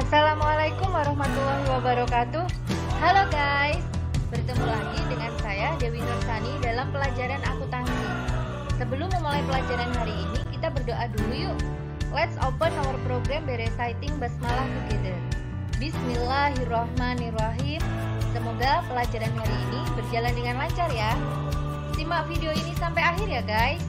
Assalamualaikum warahmatullahi wabarakatuh Halo guys Bertemu lagi dengan saya Dewi Nursani dalam pelajaran akuntansi Sebelum memulai pelajaran hari ini Kita berdoa dulu yuk Let's open our program by reciting basmalah together Bismillahirrohmanirrohim Semoga pelajaran hari ini berjalan dengan lancar ya Simak video ini sampai akhir ya guys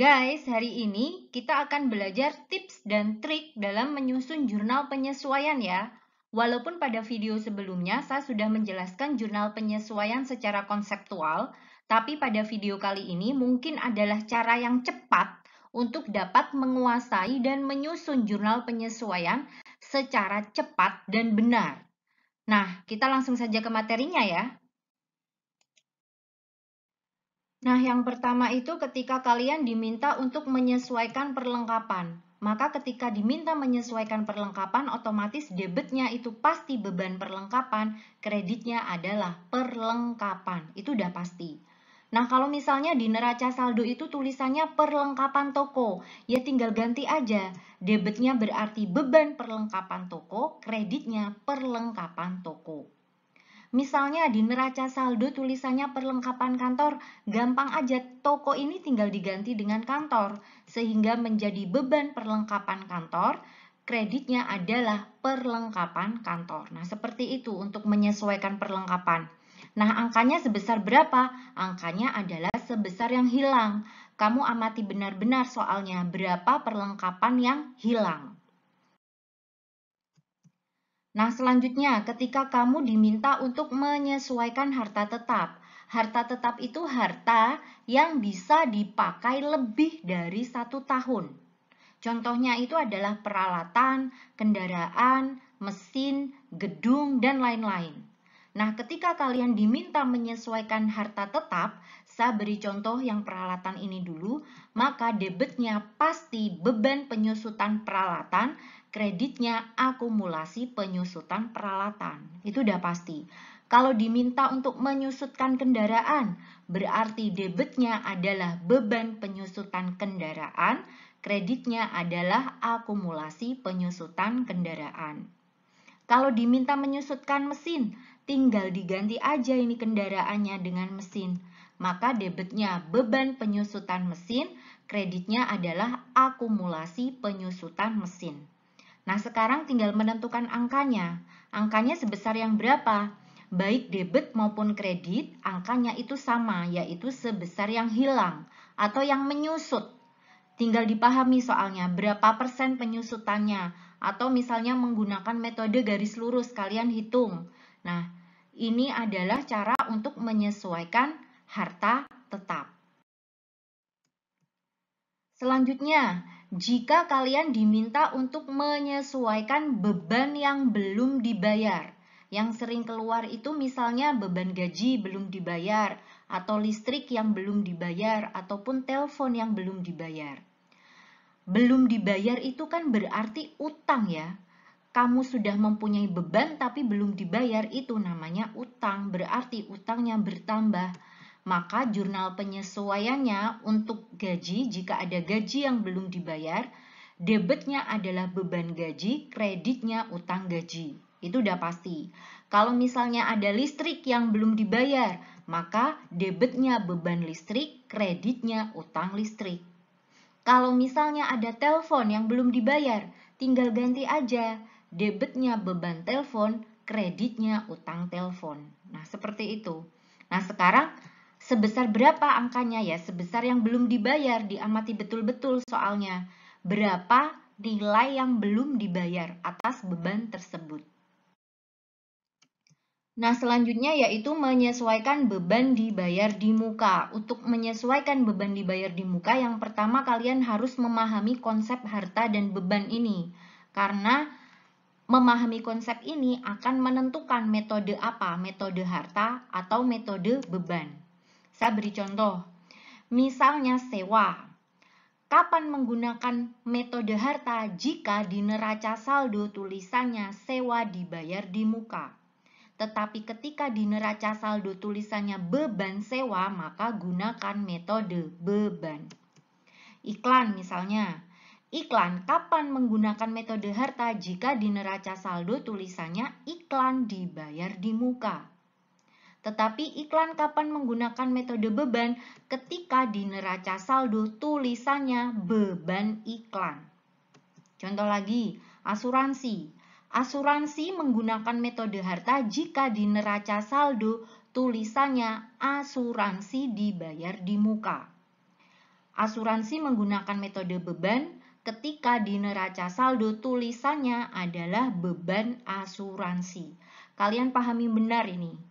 Guys, hari ini kita akan belajar tips dan trik dalam menyusun jurnal penyesuaian ya. Walaupun pada video sebelumnya saya sudah menjelaskan jurnal penyesuaian secara konseptual, tapi pada video kali ini mungkin adalah cara yang cepat untuk dapat menguasai dan menyusun jurnal penyesuaian secara cepat dan benar. Nah, kita langsung saja ke materinya ya. Nah, yang pertama itu ketika kalian diminta untuk menyesuaikan perlengkapan. Maka ketika diminta menyesuaikan perlengkapan, otomatis debitnya itu pasti beban perlengkapan, kreditnya adalah perlengkapan. Itu udah pasti. Nah, kalau misalnya di neraca saldo itu tulisannya perlengkapan toko, ya tinggal ganti aja. Debitnya berarti beban perlengkapan toko, kreditnya perlengkapan toko. Misalnya di neraca saldo tulisannya perlengkapan kantor, gampang aja toko ini tinggal diganti dengan kantor, sehingga menjadi beban perlengkapan kantor, kreditnya adalah perlengkapan kantor. Nah, seperti itu untuk menyesuaikan perlengkapan. Nah, angkanya sebesar berapa? Angkanya adalah sebesar yang hilang. Kamu amati benar-benar soalnya berapa perlengkapan yang hilang. Nah, selanjutnya ketika kamu diminta untuk menyesuaikan harta tetap. Harta tetap itu harta yang bisa dipakai lebih dari satu tahun. Contohnya itu adalah peralatan, kendaraan, mesin, gedung, dan lain-lain. Nah, ketika kalian diminta menyesuaikan harta tetap, saya beri contoh yang peralatan ini dulu, maka debitnya pasti beban penyusutan peralatan kreditnya akumulasi penyusutan peralatan. Itu udah pasti. Kalau diminta untuk menyusutkan kendaraan, berarti debitnya adalah beban penyusutan kendaraan, kreditnya adalah akumulasi penyusutan kendaraan. Kalau diminta menyusutkan mesin, tinggal diganti aja ini kendaraannya dengan mesin. Maka debitnya beban penyusutan mesin, kreditnya adalah akumulasi penyusutan mesin. Nah, sekarang tinggal menentukan angkanya. Angkanya sebesar yang berapa? Baik debit maupun kredit, angkanya itu sama, yaitu sebesar yang hilang atau yang menyusut. Tinggal dipahami soalnya berapa persen penyusutannya, atau misalnya menggunakan metode garis lurus, kalian hitung. Nah, ini adalah cara untuk menyesuaikan harta tetap. Selanjutnya, jika kalian diminta untuk menyesuaikan beban yang belum dibayar. Yang sering keluar itu misalnya beban gaji belum dibayar, atau listrik yang belum dibayar, ataupun telepon yang belum dibayar. Belum dibayar itu kan berarti utang ya. Kamu sudah mempunyai beban tapi belum dibayar itu namanya utang, berarti utangnya bertambah maka jurnal penyesuaiannya untuk gaji jika ada gaji yang belum dibayar, debitnya adalah beban gaji, kreditnya utang gaji. Itu udah pasti. Kalau misalnya ada listrik yang belum dibayar, maka debitnya beban listrik, kreditnya utang listrik. Kalau misalnya ada telepon yang belum dibayar, tinggal ganti aja. Debitnya beban telepon, kreditnya utang telepon. Nah, seperti itu. Nah, sekarang Sebesar berapa angkanya ya? Sebesar yang belum dibayar, diamati betul-betul soalnya. Berapa nilai yang belum dibayar atas beban tersebut? Nah, selanjutnya yaitu menyesuaikan beban dibayar di muka. Untuk menyesuaikan beban dibayar di muka, yang pertama kalian harus memahami konsep harta dan beban ini. Karena memahami konsep ini akan menentukan metode apa, metode harta atau metode beban. Saya beri contoh. Misalnya sewa. Kapan menggunakan metode harta jika di neraca saldo tulisannya sewa dibayar di muka? Tetapi ketika di neraca saldo tulisannya beban sewa, maka gunakan metode beban. Iklan misalnya. Iklan kapan menggunakan metode harta jika di neraca saldo tulisannya iklan dibayar di muka? Tetapi iklan kapan menggunakan metode beban ketika di neraca saldo tulisannya beban iklan. Contoh lagi, asuransi. Asuransi menggunakan metode harta jika di neraca saldo tulisannya asuransi dibayar di muka. Asuransi menggunakan metode beban ketika di neraca saldo tulisannya adalah beban asuransi. Kalian pahami benar ini?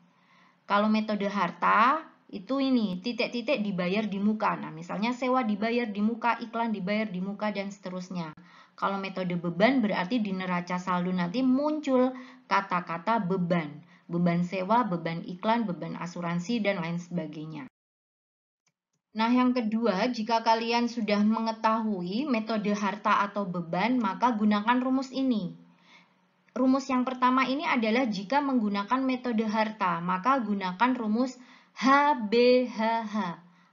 Kalau metode harta, itu ini titik-titik dibayar di muka. Nah, misalnya sewa dibayar di muka, iklan dibayar di muka dan seterusnya. Kalau metode beban berarti di neraca saldo nanti muncul kata-kata beban, beban sewa, beban iklan, beban asuransi dan lain sebagainya. Nah, yang kedua, jika kalian sudah mengetahui metode harta atau beban, maka gunakan rumus ini. Rumus yang pertama ini adalah jika menggunakan metode harta, maka gunakan rumus HBHH.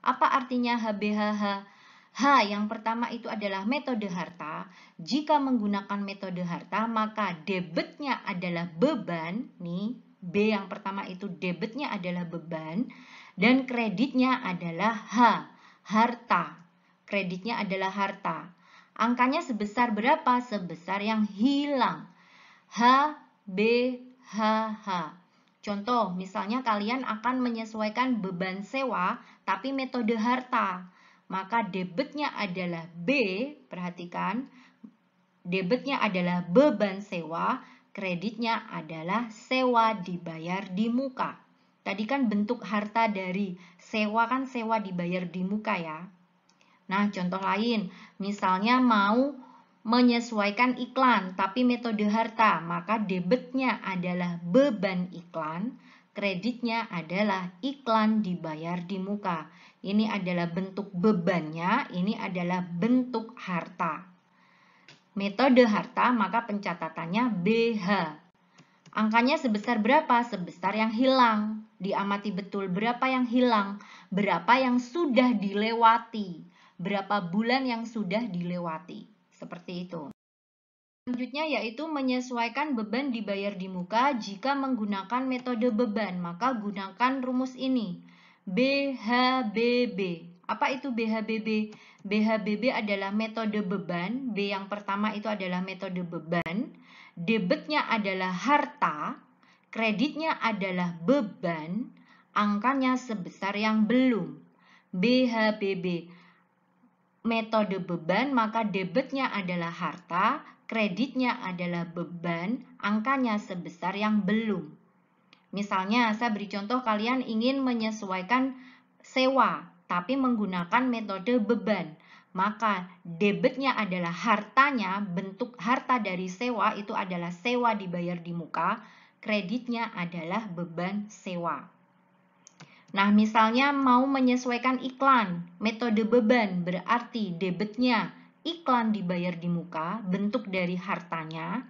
Apa artinya HBHH? H yang pertama itu adalah metode harta. Jika menggunakan metode harta, maka debitnya adalah beban. Nih, B yang pertama itu debitnya adalah beban dan kreditnya adalah H, harta. Kreditnya adalah harta. Angkanya sebesar berapa? Sebesar yang hilang. H H B H. Contoh, misalnya kalian akan menyesuaikan beban sewa tapi metode harta. Maka debitnya adalah B, perhatikan. Debitnya adalah beban sewa, kreditnya adalah sewa dibayar di muka. Tadi kan bentuk harta dari sewa kan sewa dibayar di muka ya. Nah, contoh lain, misalnya mau menyesuaikan iklan, tapi metode harta, maka debitnya adalah beban iklan, kreditnya adalah iklan dibayar di muka. Ini adalah bentuk bebannya, ini adalah bentuk harta. Metode harta, maka pencatatannya BH. Angkanya sebesar berapa? Sebesar yang hilang. Diamati betul berapa yang hilang, berapa yang sudah dilewati, berapa bulan yang sudah dilewati. Seperti itu. Selanjutnya yaitu menyesuaikan beban dibayar di muka jika menggunakan metode beban, maka gunakan rumus ini. BHBB. Apa itu BHBB? BHBB adalah metode beban, B yang pertama itu adalah metode beban, debitnya adalah harta, kreditnya adalah beban, angkanya sebesar yang belum. BHBB metode beban, maka debitnya adalah harta, kreditnya adalah beban, angkanya sebesar yang belum. Misalnya, saya beri contoh kalian ingin menyesuaikan sewa, tapi menggunakan metode beban. Maka debitnya adalah hartanya, bentuk harta dari sewa itu adalah sewa dibayar di muka, kreditnya adalah beban sewa. Nah, misalnya mau menyesuaikan iklan, metode beban berarti debitnya iklan dibayar di muka, bentuk dari hartanya,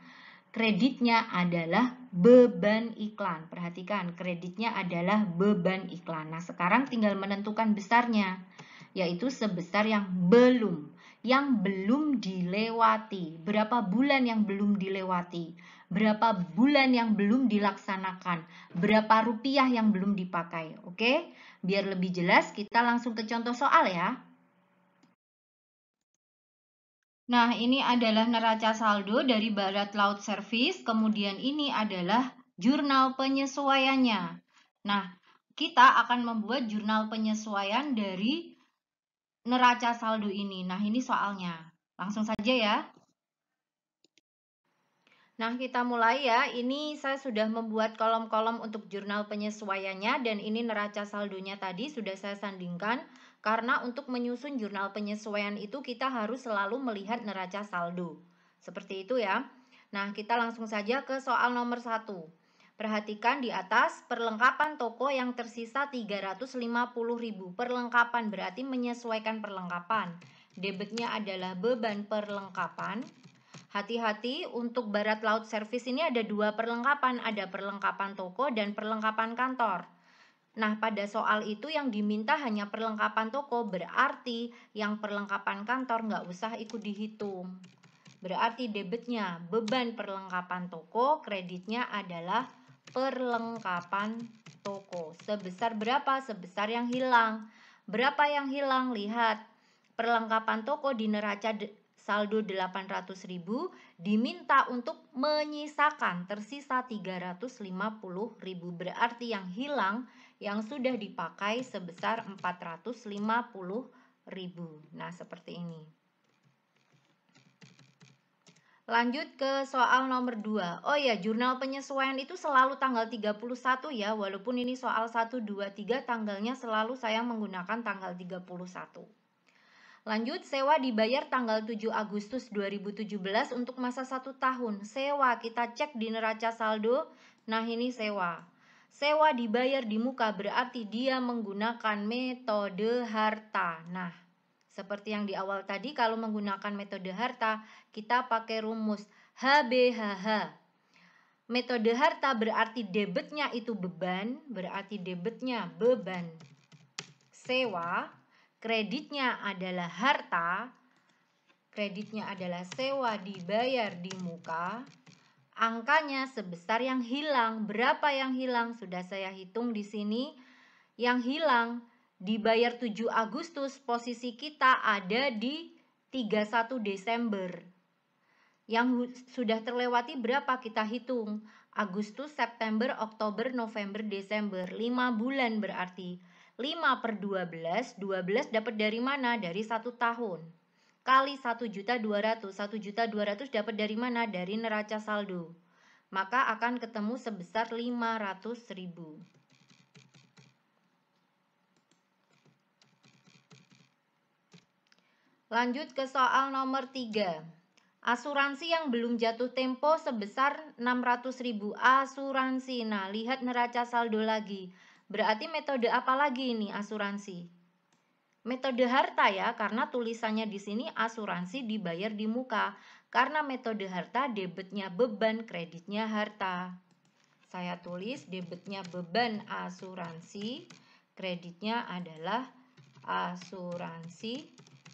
kreditnya adalah beban iklan. Perhatikan, kreditnya adalah beban iklan. Nah, sekarang tinggal menentukan besarnya, yaitu sebesar yang belum, yang belum dilewati. Berapa bulan yang belum dilewati? berapa bulan yang belum dilaksanakan, berapa rupiah yang belum dipakai. Oke, biar lebih jelas kita langsung ke contoh soal ya. Nah, ini adalah neraca saldo dari Barat Laut Service, kemudian ini adalah jurnal penyesuaiannya. Nah, kita akan membuat jurnal penyesuaian dari neraca saldo ini. Nah, ini soalnya. Langsung saja ya. Nah, kita mulai ya. Ini saya sudah membuat kolom-kolom untuk jurnal penyesuaiannya dan ini neraca saldonya tadi sudah saya sandingkan karena untuk menyusun jurnal penyesuaian itu kita harus selalu melihat neraca saldo. Seperti itu ya. Nah, kita langsung saja ke soal nomor satu Perhatikan di atas, perlengkapan toko yang tersisa 350.000 perlengkapan berarti menyesuaikan perlengkapan. Debitnya adalah beban perlengkapan Hati-hati untuk barat laut service ini ada dua perlengkapan, ada perlengkapan toko dan perlengkapan kantor. Nah, pada soal itu yang diminta hanya perlengkapan toko, berarti yang perlengkapan kantor nggak usah ikut dihitung. Berarti debitnya beban perlengkapan toko, kreditnya adalah perlengkapan toko. Sebesar berapa? Sebesar yang hilang. Berapa yang hilang? Lihat, perlengkapan toko di neraca saldo 800.000 diminta untuk menyisakan tersisa 350.000 berarti yang hilang yang sudah dipakai sebesar 450.000. Nah, seperti ini. Lanjut ke soal nomor 2. Oh ya, jurnal penyesuaian itu selalu tanggal 31 ya, walaupun ini soal 1 2 3 tanggalnya selalu saya menggunakan tanggal 31. Lanjut, sewa dibayar tanggal 7 Agustus 2017 untuk masa satu tahun. Sewa, kita cek di neraca saldo. Nah, ini sewa. Sewa dibayar di muka berarti dia menggunakan metode harta. Nah, seperti yang di awal tadi, kalau menggunakan metode harta, kita pakai rumus HBHH. Metode harta berarti debitnya itu beban, berarti debitnya beban sewa kreditnya adalah harta, kreditnya adalah sewa dibayar di muka, angkanya sebesar yang hilang. Berapa yang hilang? Sudah saya hitung di sini. Yang hilang dibayar 7 Agustus, posisi kita ada di 31 Desember. Yang sudah terlewati berapa kita hitung? Agustus, September, Oktober, November, Desember. 5 bulan berarti. 5 per 12, 12 dapat dari mana? Dari 1 tahun. Kali 1.200, 1.200 dapat dari mana? Dari neraca saldo. Maka akan ketemu sebesar 500.000. Lanjut ke soal nomor 3. Asuransi yang belum jatuh tempo sebesar 600.000 asuransi. Nah, lihat neraca saldo lagi. Berarti metode apa lagi ini asuransi? Metode harta ya, karena tulisannya di sini asuransi dibayar di muka. Karena metode harta debitnya beban, kreditnya harta. Saya tulis debitnya beban asuransi, kreditnya adalah asuransi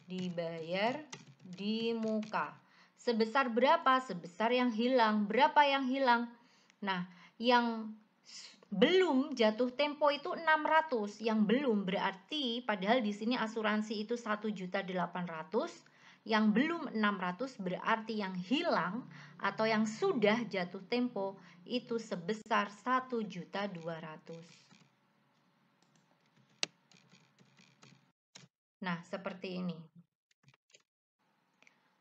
dibayar di muka. Sebesar berapa? Sebesar yang hilang. Berapa yang hilang? Nah, yang belum jatuh tempo itu 600, yang belum berarti padahal di sini asuransi itu 1.800, yang belum 600 berarti yang hilang atau yang sudah jatuh tempo itu sebesar 1.200. Nah, seperti ini.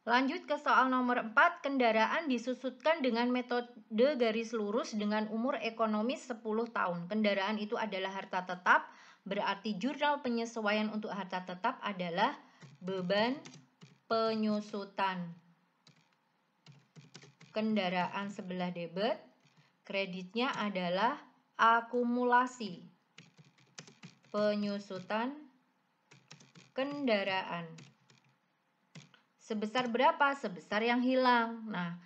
Lanjut ke soal nomor 4, kendaraan disusutkan dengan metode garis lurus dengan umur ekonomis 10 tahun. Kendaraan itu adalah harta tetap, berarti jurnal penyesuaian untuk harta tetap adalah beban penyusutan. Kendaraan sebelah debit, kreditnya adalah akumulasi penyusutan kendaraan. Sebesar berapa? Sebesar yang hilang. Nah,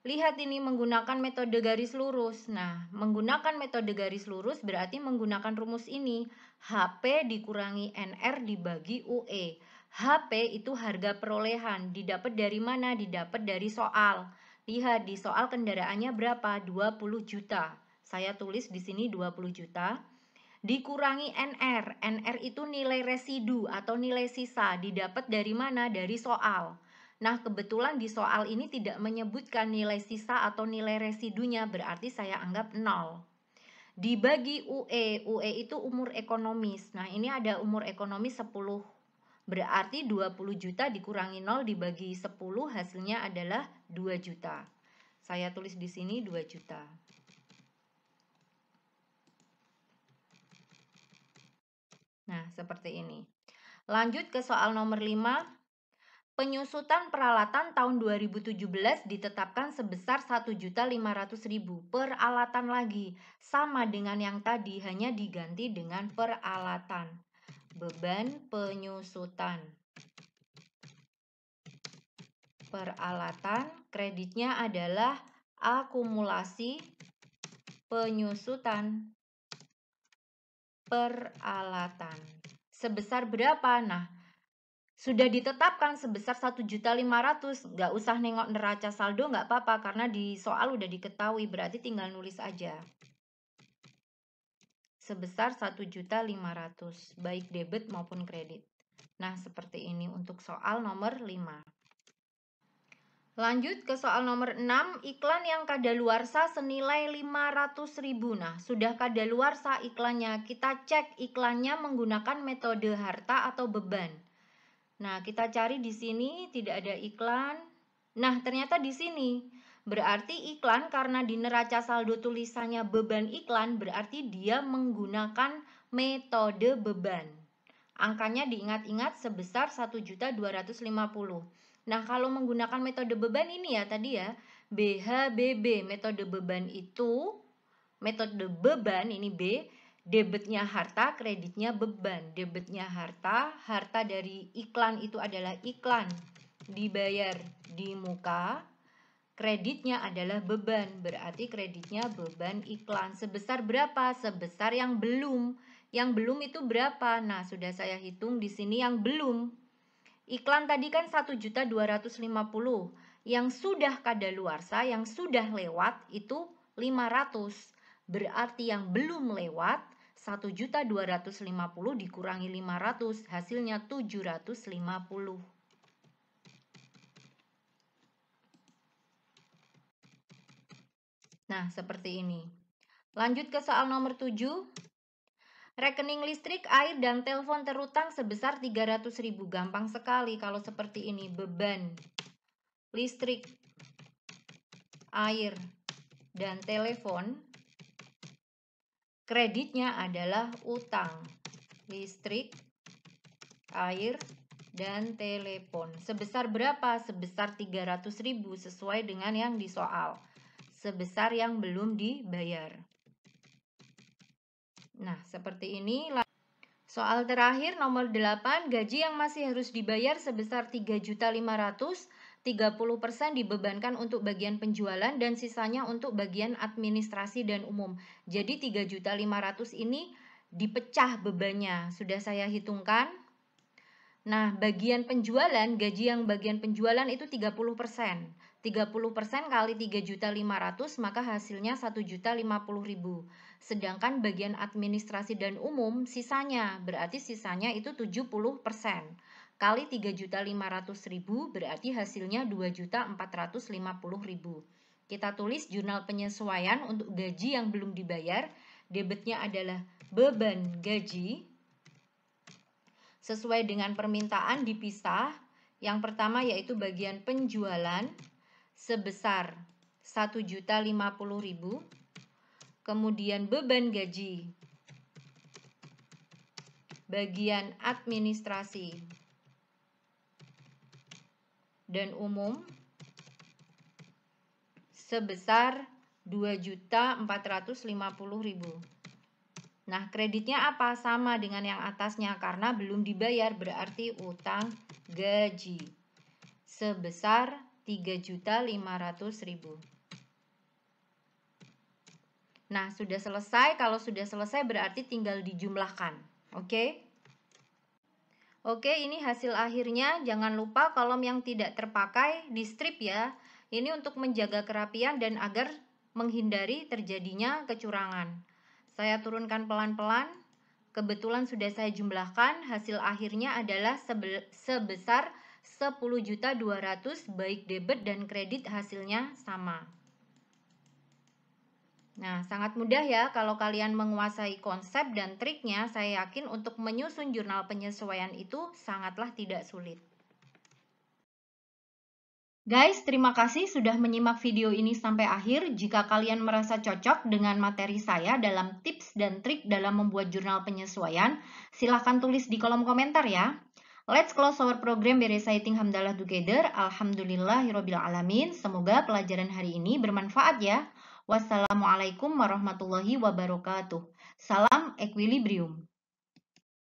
lihat ini menggunakan metode garis lurus. Nah, menggunakan metode garis lurus berarti menggunakan rumus ini. HP dikurangi NR dibagi UE. HP itu harga perolehan. Didapat dari mana? Didapat dari soal. Lihat di soal kendaraannya berapa? 20 juta. Saya tulis di sini 20 juta. Dikurangi NR. NR itu nilai residu atau nilai sisa. Didapat dari mana? Dari soal. Nah, kebetulan di soal ini tidak menyebutkan nilai sisa atau nilai residunya, berarti saya anggap nol dibagi UE. UE itu umur ekonomis. Nah, ini ada umur ekonomis 10. Berarti 20 juta dikurangi nol dibagi 10 hasilnya adalah 2 juta. Saya tulis di sini 2 juta. Nah, seperti ini. Lanjut ke soal nomor 5. Penyusutan peralatan tahun 2017 ditetapkan sebesar 1.500.000 peralatan lagi, sama dengan yang tadi hanya diganti dengan peralatan. Beban penyusutan. Peralatan kreditnya adalah akumulasi penyusutan peralatan. Sebesar berapa? Nah, sudah ditetapkan sebesar 1.500 nggak usah nengok neraca saldo nggak apa-apa karena di soal udah diketahui berarti tinggal nulis aja sebesar 1.500 baik debit maupun kredit nah seperti ini untuk soal nomor 5 Lanjut ke soal nomor 6, iklan yang kada kadaluarsa senilai 500.000. Nah, sudah kada kadaluarsa iklannya, kita cek iklannya menggunakan metode harta atau beban. Nah, kita cari di sini tidak ada iklan. Nah, ternyata di sini berarti iklan karena di neraca saldo tulisannya beban iklan berarti dia menggunakan metode beban. Angkanya diingat-ingat sebesar 1.250. Nah, kalau menggunakan metode beban ini ya tadi ya, BHBB metode beban itu metode beban ini B debitnya harta, kreditnya beban. Debitnya harta, harta dari iklan itu adalah iklan dibayar di muka. Kreditnya adalah beban, berarti kreditnya beban iklan. Sebesar berapa? Sebesar yang belum. Yang belum itu berapa? Nah, sudah saya hitung di sini yang belum. Iklan tadi kan 1.250. Yang sudah kadaluarsa, yang sudah lewat itu 500. Berarti yang belum lewat 1.250 dikurangi 500 hasilnya 750. Nah, seperti ini. Lanjut ke soal nomor 7. Rekening listrik, air, dan telepon terutang sebesar 300 ribu. Gampang sekali kalau seperti ini. Beban, listrik, air, dan telepon Kreditnya adalah utang, listrik, air, dan telepon. Sebesar berapa? Sebesar 300.000 sesuai dengan yang di soal. Sebesar yang belum dibayar. Nah, seperti ini. Soal terakhir nomor 8, gaji yang masih harus dibayar sebesar 3.500 30% dibebankan untuk bagian penjualan dan sisanya untuk bagian administrasi dan umum. Jadi 3.500 ini dipecah bebannya. Sudah saya hitungkan. Nah, bagian penjualan, gaji yang bagian penjualan itu 30%. 30% kali 3.500 maka hasilnya 1.050.000. Sedangkan bagian administrasi dan umum sisanya, berarti sisanya itu 70% kali 3.500.000 berarti hasilnya 2.450.000. Kita tulis jurnal penyesuaian untuk gaji yang belum dibayar, debitnya adalah beban gaji sesuai dengan permintaan dipisah. Yang pertama yaitu bagian penjualan sebesar 1.050.000. Kemudian beban gaji bagian administrasi dan umum sebesar 2.450.000. Nah, kreditnya apa? Sama dengan yang atasnya karena belum dibayar berarti utang gaji sebesar 3.500.000. Nah, sudah selesai. Kalau sudah selesai berarti tinggal dijumlahkan. Oke? Okay? Oke, ini hasil akhirnya. Jangan lupa kolom yang tidak terpakai di strip ya. Ini untuk menjaga kerapian dan agar menghindari terjadinya kecurangan. Saya turunkan pelan-pelan. Kebetulan sudah saya jumlahkan, hasil akhirnya adalah sebesar 10.200 baik debit dan kredit hasilnya sama. Nah, sangat mudah ya kalau kalian menguasai konsep dan triknya, saya yakin untuk menyusun jurnal penyesuaian itu sangatlah tidak sulit. Guys, terima kasih sudah menyimak video ini sampai akhir. Jika kalian merasa cocok dengan materi saya dalam tips dan trik dalam membuat jurnal penyesuaian, silahkan tulis di kolom komentar ya. Let's close our program by reciting Hamdalah Together. alamin. Semoga pelajaran hari ini bermanfaat ya. Wassalamualaikum warahmatullahi wabarakatuh. Salam equilibrium.